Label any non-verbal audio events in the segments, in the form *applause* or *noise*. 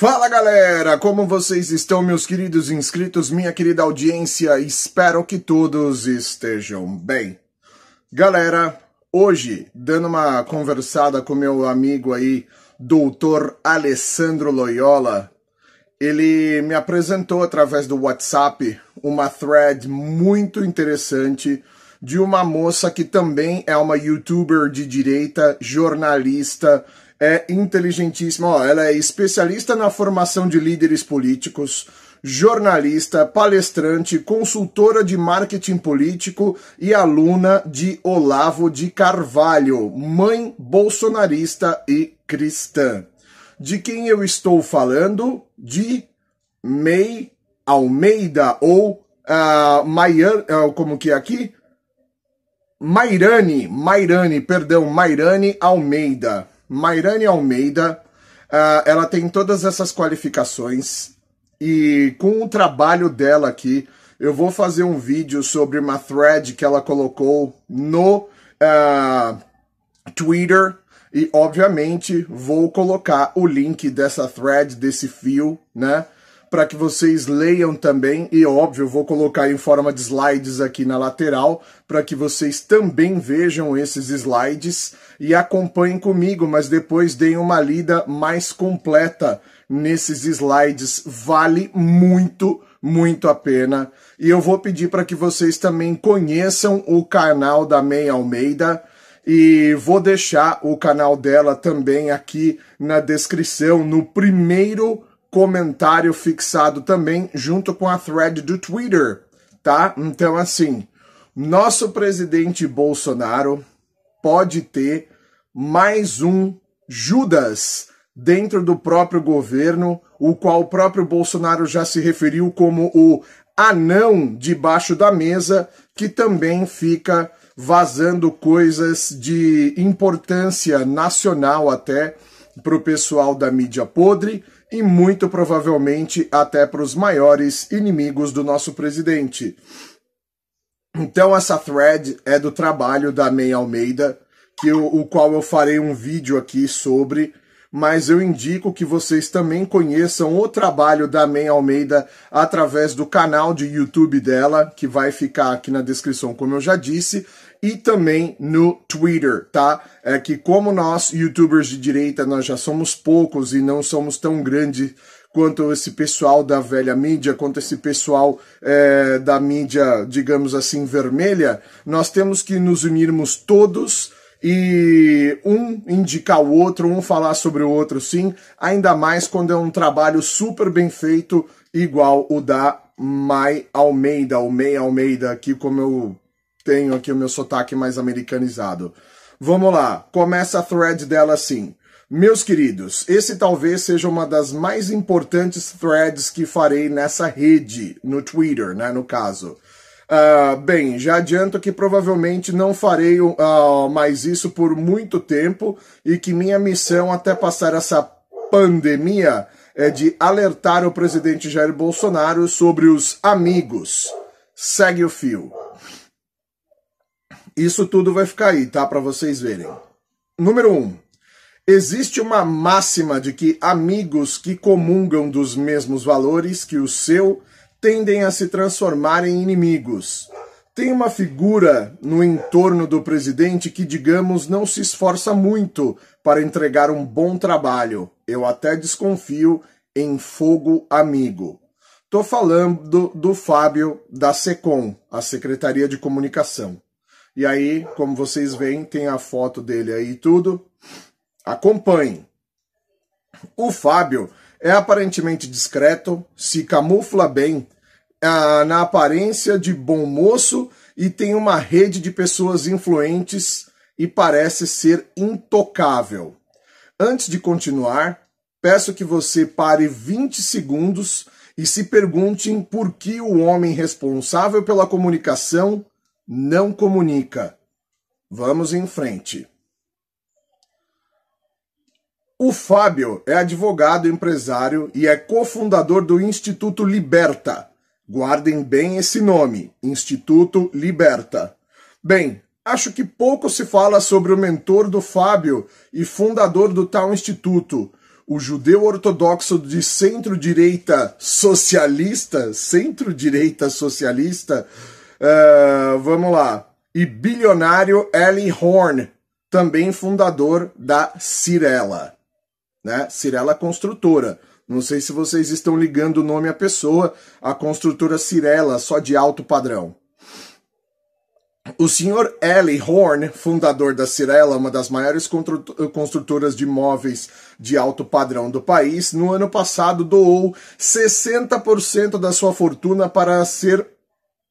Fala galera, como vocês estão, meus queridos inscritos, minha querida audiência? Espero que todos estejam bem. Galera, hoje, dando uma conversada com meu amigo aí, doutor Alessandro Loyola, ele me apresentou através do WhatsApp uma thread muito interessante de uma moça que também é uma youtuber de direita, jornalista é inteligentíssima. Ó, ela é especialista na formação de líderes políticos, jornalista, palestrante, consultora de marketing político e aluna de Olavo de Carvalho, mãe bolsonarista e cristã. De quem eu estou falando? De May Almeida ou uh, ah, Mayan? uh, ah, como que é aqui? Mairane, Mairane, perdão, Mairane Almeida. Mairane Almeida, uh, ela tem todas essas qualificações e com o trabalho dela aqui, eu vou fazer um vídeo sobre uma thread que ela colocou no uh, Twitter e obviamente vou colocar o link dessa thread, desse fio, né? para que vocês leiam também, e óbvio, vou colocar em forma de slides aqui na lateral, para que vocês também vejam esses slides e acompanhem comigo, mas depois deem uma lida mais completa nesses slides. Vale muito, muito a pena. E eu vou pedir para que vocês também conheçam o canal da May Almeida e vou deixar o canal dela também aqui na descrição, no primeiro comentário fixado também junto com a thread do Twitter, tá? Então assim, nosso presidente Bolsonaro pode ter mais um Judas dentro do próprio governo, o qual o próprio Bolsonaro já se referiu como o anão debaixo da mesa, que também fica vazando coisas de importância nacional até para o pessoal da mídia podre e muito provavelmente até para os maiores inimigos do nosso presidente. Então essa thread é do trabalho da May Almeida, que o, o qual eu farei um vídeo aqui sobre, mas eu indico que vocês também conheçam o trabalho da May Almeida através do canal de YouTube dela, que vai ficar aqui na descrição, como eu já disse, e também no Twitter, tá? É que como nós, youtubers de direita, nós já somos poucos e não somos tão grandes quanto esse pessoal da velha mídia, quanto esse pessoal é, da mídia, digamos assim, vermelha, nós temos que nos unirmos todos e um indicar o outro, um falar sobre o outro, sim, ainda mais quando é um trabalho super bem feito, igual o da Mai Almeida, o May Almeida, aqui como eu tenho aqui o meu sotaque mais americanizado. Vamos lá, começa a thread dela assim. Meus queridos, esse talvez seja uma das mais importantes threads que farei nessa rede, no Twitter, né, no caso. Uh, bem, já adianto que provavelmente não farei uh, mais isso por muito tempo e que minha missão até passar essa pandemia é de alertar o presidente Jair Bolsonaro sobre os amigos. Segue o fio. Isso tudo vai ficar aí, tá? Para vocês verem. Número 1. Um, existe uma máxima de que amigos que comungam dos mesmos valores que o seu tendem a se transformar em inimigos. Tem uma figura no entorno do presidente que, digamos, não se esforça muito para entregar um bom trabalho. Eu até desconfio em fogo amigo. Tô falando do Fábio da SECOM, a Secretaria de Comunicação. E aí, como vocês veem, tem a foto dele aí e tudo. Acompanhe. O Fábio é aparentemente discreto, se camufla bem, ah, na aparência de bom moço e tem uma rede de pessoas influentes e parece ser intocável. Antes de continuar, peço que você pare 20 segundos e se pergunte por que o homem responsável pela comunicação não comunica. Vamos em frente. O Fábio é advogado, empresário e é cofundador do Instituto Liberta. Guardem bem esse nome, Instituto Liberta. Bem, acho que pouco se fala sobre o mentor do Fábio e fundador do tal instituto, o judeu ortodoxo de centro-direita socialista, centro-direita socialista, Uh, vamos lá. E bilionário Ellie Horn, também fundador da Cirela. Né? Cirela Construtora. Não sei se vocês estão ligando o nome à pessoa, a construtora Cirela, só de alto padrão. O senhor Ellie Horn, fundador da Cirela, uma das maiores construtoras de imóveis de alto padrão do país, no ano passado doou 60% da sua fortuna para ser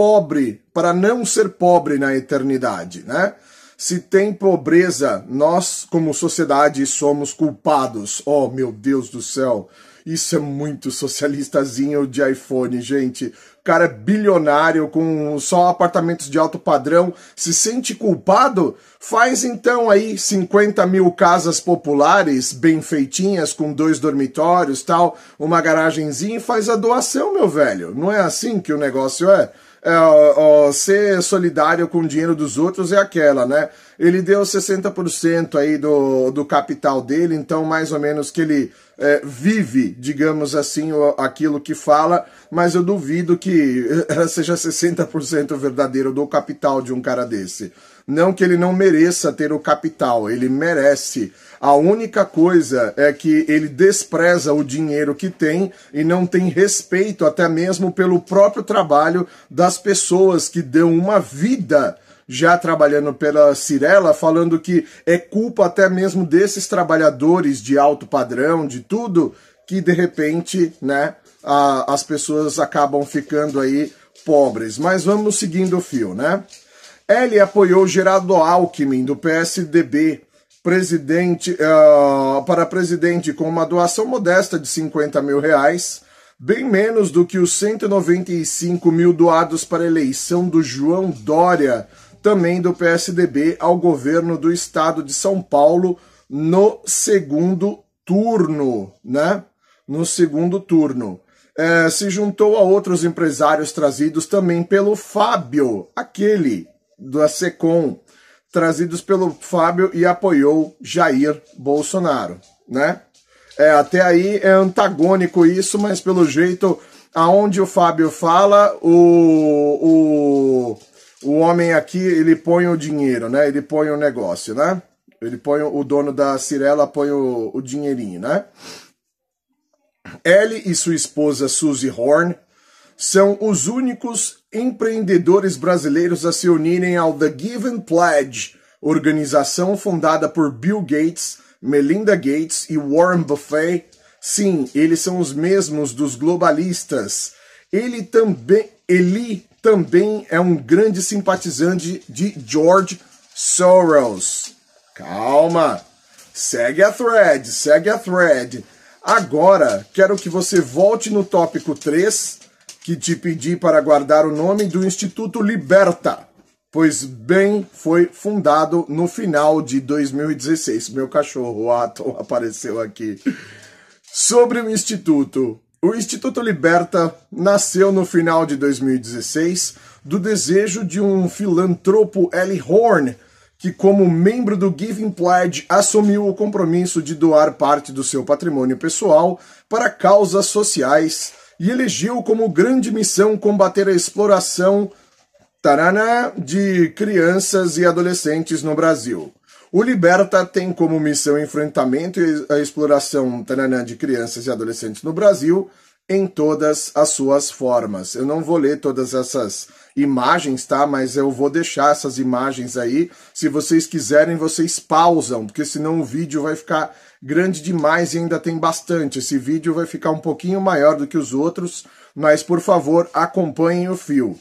pobre para não ser pobre na eternidade, né? Se tem pobreza, nós como sociedade somos culpados. Oh, meu Deus do céu. Isso é muito socialistazinho de iPhone, gente. O cara é bilionário com só apartamentos de alto padrão, se sente culpado? Faz então aí 50 mil casas populares, bem feitinhas, com dois dormitórios tal, uma garagenzinha e faz a doação, meu velho. Não é assim que o negócio é? é, ó, ser solidário com o dinheiro dos outros é aquela, né? Ele deu 60% aí do, do capital dele, então mais ou menos que ele é, vive, digamos assim, aquilo que fala, mas eu duvido que eh, *laughs* seja 60% verdadeiro do capital de um cara desse. Não que ele não mereça ter o capital, ele merece a única coisa é que ele despreza o dinheiro que tem e não tem respeito até mesmo pelo próprio trabalho das pessoas que dão uma vida já trabalhando pela Cirela, falando que é culpa até mesmo desses trabalhadores de alto padrão, de tudo, que de repente, né, a, as pessoas acabam ficando aí pobres. Mas vamos seguindo o fio, né? Ele apoiou Geraldo Alckmin, do PSDB, presidente, uh, ah, para presidente com uma doação modesta de 50 mil reais, bem menos do que os 195 mil doados para a eleição do João Dória, também do PSDB, ao governo do estado de São Paulo no segundo turno, né? No segundo turno. É, se juntou a outros empresários trazidos também pelo Fábio, aquele da SECOM, trazidos pelo Fábio e apoiou Jair Bolsonaro, né? É, até aí é antagônico isso, mas pelo jeito aonde o Fábio fala, o, o, o homem aqui, ele põe o dinheiro, né? Ele põe o negócio, né? Ele põe o dono da Cirela, põe o, o dinheirinho, né? Ele e sua esposa Suzy Horn são os únicos empreendedores brasileiros a se unirem ao The Given Pledge, organização fundada por Bill Gates, Melinda Gates e Warren Buffet. Sim, eles são os mesmos dos globalistas. Ele também, ele também é um grande simpatizante de George Soros. Calma. Segue a thread, segue a thread. Agora, quero que você volte no tópico 3 que te pedi para guardar o nome do Instituto Liberta, pois bem foi fundado no final de 2016. Meu cachorro, o Atom, *laughs* apareceu aqui. Sobre o Instituto. O Instituto Liberta nasceu no final de 2016 do desejo de um filantropo Eli Horn, que, como membro do Giving Pledge, assumiu o compromisso de doar parte do seu patrimônio pessoal para causas sociais e elegiu como grande missão combater a exploração tarana de crianças e adolescentes no Brasil. O Liberta tem como missão enfrentamento a exploração tarana de crianças e adolescentes no Brasil em todas as suas formas. Eu não vou ler todas essas imagens, tá? Mas eu vou deixar essas imagens aí. Se vocês quiserem, vocês pausam, porque senão o vídeo vai ficar grande demais e ainda tem bastante. Esse vídeo vai ficar um pouquinho maior do que os outros, mas por favor, acompanhem o fio.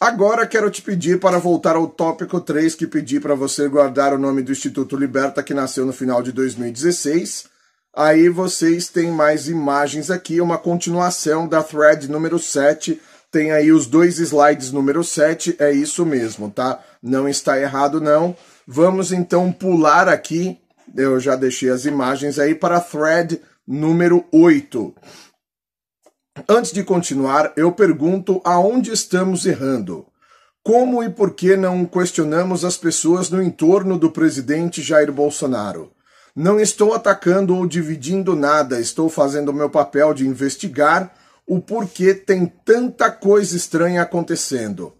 Agora quero te pedir para voltar ao tópico 3 que pedi para você guardar o nome do Instituto Liberta que nasceu no final de 2016. Aí vocês têm mais imagens aqui, uma continuação da thread número 7. Tem aí os dois slides número 7, é isso mesmo, tá? Não está errado não. Vamos então pular aqui eu já deixei as imagens aí para thread número 8. Antes de continuar, eu pergunto aonde estamos errando. Como e por que não questionamos as pessoas no entorno do presidente Jair Bolsonaro? Não estou atacando ou dividindo nada, estou fazendo o meu papel de investigar o porquê tem tanta coisa estranha acontecendo.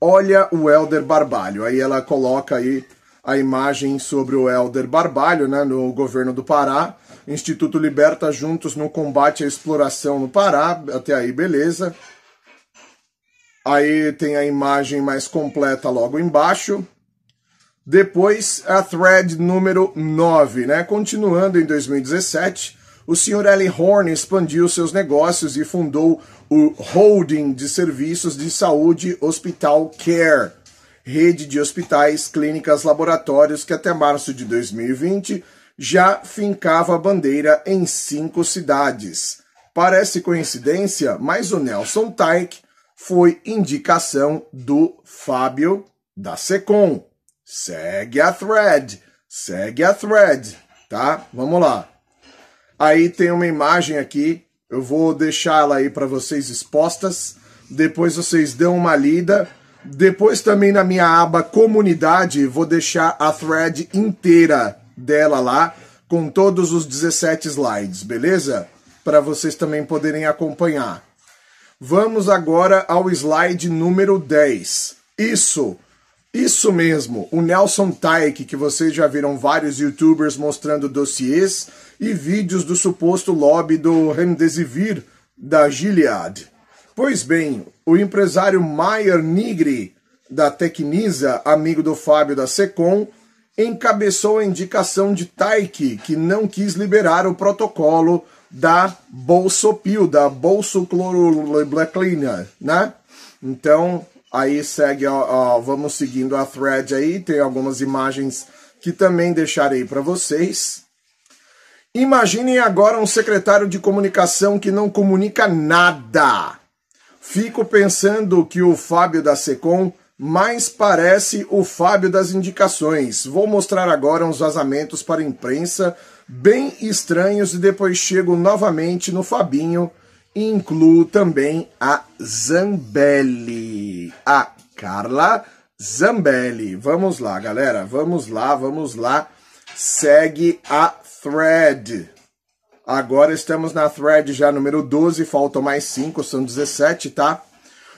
Olha o Helder Barbalho. Aí ela coloca aí a imagem sobre o Helder Barbalho, né, no governo do Pará. Instituto Liberta juntos no combate à exploração no Pará. Até aí, beleza. Aí tem a imagem mais completa logo embaixo. Depois, a thread número 9, né? Continuando em 2017, o Sr. Eli Horn expandiu seus negócios e fundou o holding de serviços de saúde Hospital Care rede de hospitais, clínicas, laboratórios que até março de 2020 já fincava a bandeira em cinco cidades. Parece coincidência, mas o Nelson Taik foi indicação do Fábio da Secom. Segue a thread, segue a thread, tá? Vamos lá. Aí tem uma imagem aqui, eu vou deixar ela aí para vocês expostas. Depois vocês dão uma lida depois também na minha aba comunidade, vou deixar a thread inteira dela lá, com todos os 17 slides, beleza? Para vocês também poderem acompanhar. Vamos agora ao slide número 10. Isso, isso mesmo, o Nelson Taik, que vocês já viram vários youtubers mostrando dossiês e vídeos do suposto lobby do Remdesivir da Gilead. Pois bem, o empresário Maier Nigri, da Tecnisa, amigo do Fábio da Secom, encabeçou a indicação de Taiki, que não quis liberar o protocolo da Bolsopil, da Bolsoclorolebleclina, né? Então, aí segue, ó, ó, vamos seguindo a thread aí, tem algumas imagens que também deixarei para vocês. Imaginem agora um secretário de comunicação que não comunica nada Fico pensando que o Fábio da Secom mais parece o Fábio das indicações. Vou mostrar agora uns vazamentos para a imprensa bem estranhos e depois chego novamente no Fabinho e incluo também a Zambelli. A Carla Zambelli. Vamos lá, galera. Vamos lá, vamos lá. Segue a thread. Agora estamos na thread já número 12, faltam mais 5, são 17, tá?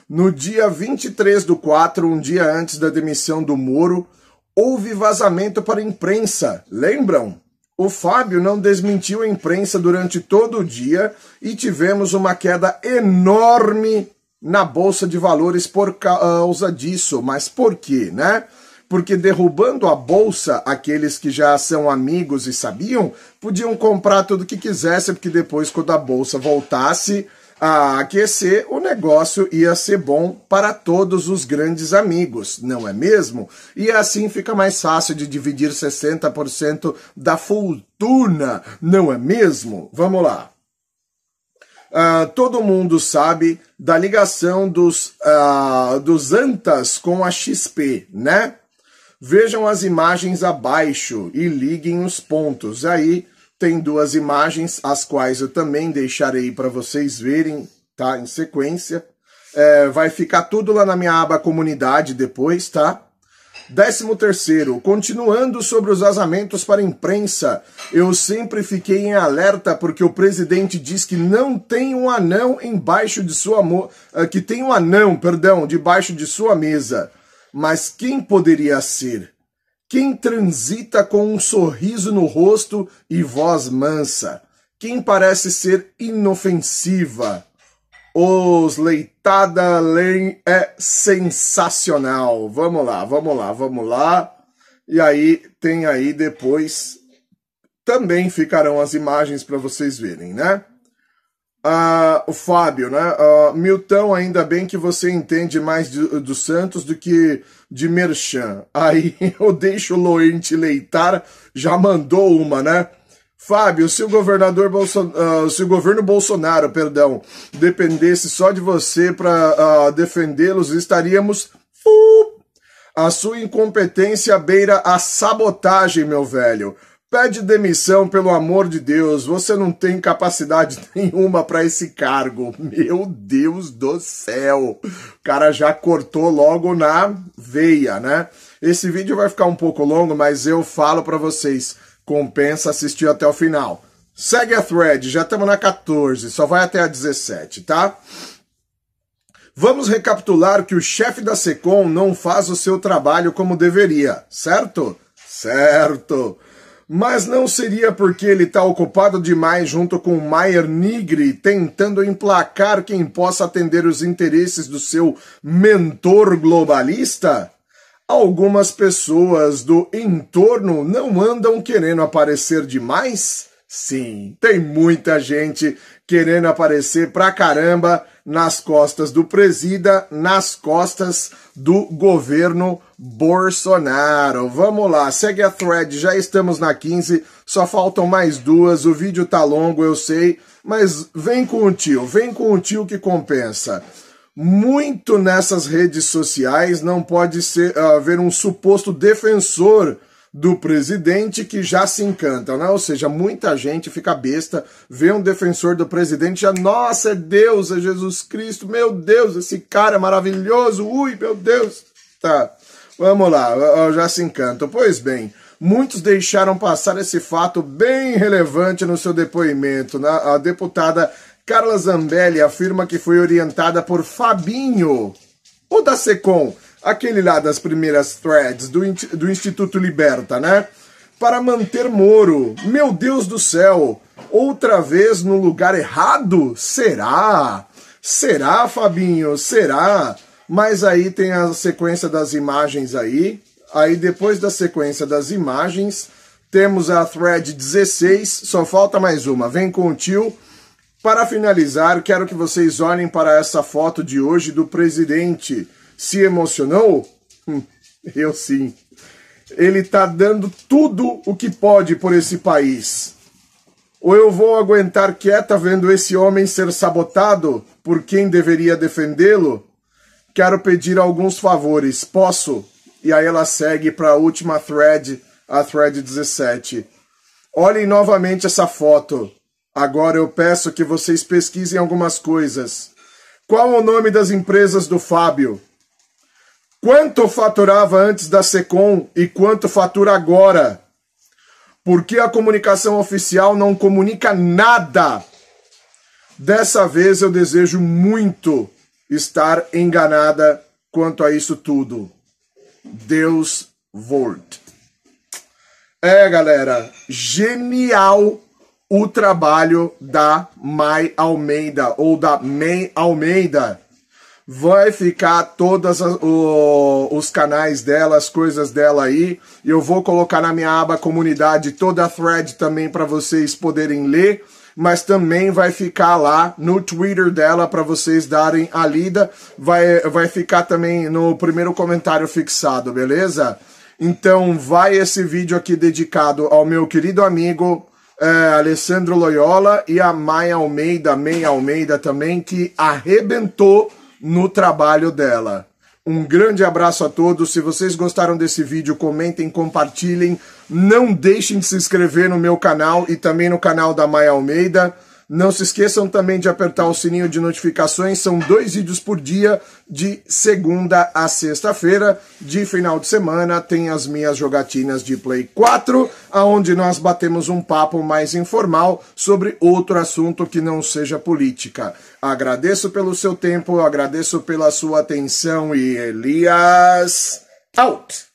No dia 23 do 4, um dia antes da demissão do Moro, houve vazamento para a imprensa. Lembram? O Fábio não desmentiu a imprensa durante todo o dia e tivemos uma queda enorme na bolsa de valores por causa disso. Mas por quê, né? porque derrubando a bolsa, aqueles que já são amigos e sabiam, podiam comprar tudo que quisesse, porque depois, quando a bolsa voltasse a aquecer, o negócio ia ser bom para todos os grandes amigos, não é mesmo? E assim fica mais fácil de dividir 60% da fortuna, não é mesmo? Vamos lá. Uh, todo mundo sabe da ligação dos, uh, dos Antas com a XP, né? Vejam as imagens abaixo e liguem os pontos. Aí tem duas imagens, as quais eu também deixarei para vocês verem, tá? Em sequência. É, vai ficar tudo lá na minha aba comunidade depois, tá? Décimo terceiro, continuando sobre os vazamentos para a imprensa, eu sempre fiquei em alerta porque o presidente diz que não tem um anão embaixo de sua eh, que tem um anão, perdão, debaixo de sua mesa. Mas quem poderia ser? Quem transita com um sorriso no rosto e voz mansa? Quem parece ser inofensiva? Os Leitada Lem é sensacional. Vamos lá, vamos lá, vamos lá. E aí tem aí depois também ficarão as imagens para vocês verem, né? Uh, o Fábio, né? Uh, Milton, ainda bem que você entende mais do, Santos do que de Merchan. Aí *laughs* eu deixo o Loente Leitar, já mandou uma, né? Fábio, se o governador Uh, se o governo Bolsonaro, perdão, dependesse só de você para defendê-los, estaríamos. A sua incompetência beira a sabotagem, meu velho. Pede demissão, pelo amor de Deus. Você não tem capacidade *laughs* nenhuma para esse cargo. Meu Deus do céu. O cara já cortou logo na veia, né? Esse vídeo vai ficar um pouco longo, mas eu falo para vocês. Compensa assistir até o final. Segue a thread, já estamos na 14, só vai até a 17, tá? Vamos recapitular que o chefe da SECOM não faz o seu trabalho como deveria, certo? Certo! mas não seria porque ele está ocupado demais junto com Maier Nigri, tentando emplacar quem possa atender os interesses do seu mentor globalista? Algumas pessoas do entorno não andam querendo aparecer demais? Sim, tem muita gente querendo aparecer pra caramba nas costas do presida, nas costas do governo Bolsonaro. Vamos lá, segue a thread, já estamos na 15, só faltam mais duas, o vídeo tá longo, eu sei, mas vem com o tio, vem com o tio que compensa. Muito nessas redes sociais não pode ser, ah, haver um suposto defensor do presidente que já se encanta, né? Ou seja, muita gente fica besta, vê um defensor do presidente já, nossa, é Deus, é Jesus Cristo, meu Deus, esse cara é maravilhoso, ui, meu Deus. Tá, vamos lá, já se encanta. Pois bem, muitos deixaram passar esse fato bem relevante no seu depoimento. Né? A deputada Carla Zambelli afirma que foi orientada por Fabinho, o da SECOM, aquele lá das primeiras threads do, do Instituto Liberta, né? Para manter Moro. Meu Deus do céu! Outra vez no lugar errado? Será? Será, Fabinho? Será? Mas aí tem a sequência das imagens aí. Aí depois da sequência das imagens, temos a thread 16, só falta mais uma. Vem com o tio. Para finalizar, quero que vocês olhem para essa foto de hoje do presidente se emocionou? Hum, eu sim. Ele está dando tudo o que pode por esse país. Ou eu vou aguentar quieta vendo esse homem ser sabotado por quem deveria defendê-lo? Quero pedir alguns favores, posso? E aí ela segue para a última thread, a thread 17. Olhem novamente essa foto. Agora eu peço que vocês pesquisem algumas coisas. Qual o nome das empresas do Fábio? Quanto faturava antes da SECOM e quanto fatura agora? Porque a comunicação oficial não comunica nada. Dessa vez eu desejo muito estar enganada quanto a isso tudo. Deus Word. É, galera, genial o trabalho da Mai Almeida ou da May Almeida vai ficar todos os canais dela, as coisas dela aí. Eu vou colocar na minha aba comunidade toda a thread também para vocês poderem ler mas também vai ficar lá no Twitter dela para vocês darem a lida. Vai, vai ficar também no primeiro comentário fixado, beleza? Então vai esse vídeo aqui dedicado ao meu querido amigo é, Alessandro Loyola e a Maia Almeida, Meia Almeida também, que arrebentou no trabalho dela. Um grande abraço a todos. Se vocês gostaram desse vídeo, comentem, compartilhem. Não deixem de se inscrever no meu canal e também no canal da Maia Almeida. Não se esqueçam também de apertar o sininho de notificações, são dois vídeos por dia, de segunda a sexta-feira. De final de semana tem as minhas jogatinas de Play 4, aonde nós batemos um papo mais informal sobre outro assunto que não seja política. Agradeço pelo seu tempo, agradeço pela sua atenção e Elias out!